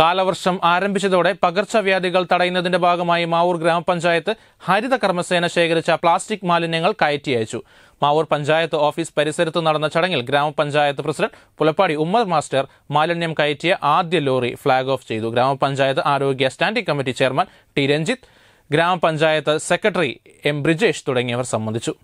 കാലവർഷം ആരംഭിച്ചതോടെ പകർച്ചവ്യാധികൾ തടയുന്നതിന്റെ ഭാഗമായി മാവൂർ ഗ്രാമപഞ്ചായത്ത് ഹരിത കർമ്മസേന ശേഖരിച്ച പ്ലാസ്റ്റിക് മാലിന്യങ്ങൾ കയറ്റി അയച്ചു മാവൂർ പഞ്ചായത്ത് ഓഫീസ് പരിസരത്ത് നടന്ന ചടങ്ങിൽ ഗ്രാമപഞ്ചായത്ത് പ്രസിഡന്റ് പുലപ്പാടി ഉമ്മർ മാസ്റ്റർ മാലിന്യം കയറ്റിയ ആദ്യ ലോറി ഫ്ളാഗ് ഓഫ് ചെയ്തു ഗ്രാമപഞ്ചായത്ത് ആരോഗ്യ standing committee chairman T Ranjith ഗ്രാമപഞ്ചായത്ത് സെക്രട്ടറി എം ബ്രിജേഷ് തുടങ്ങിയവർ സംബന്ധിച്ചു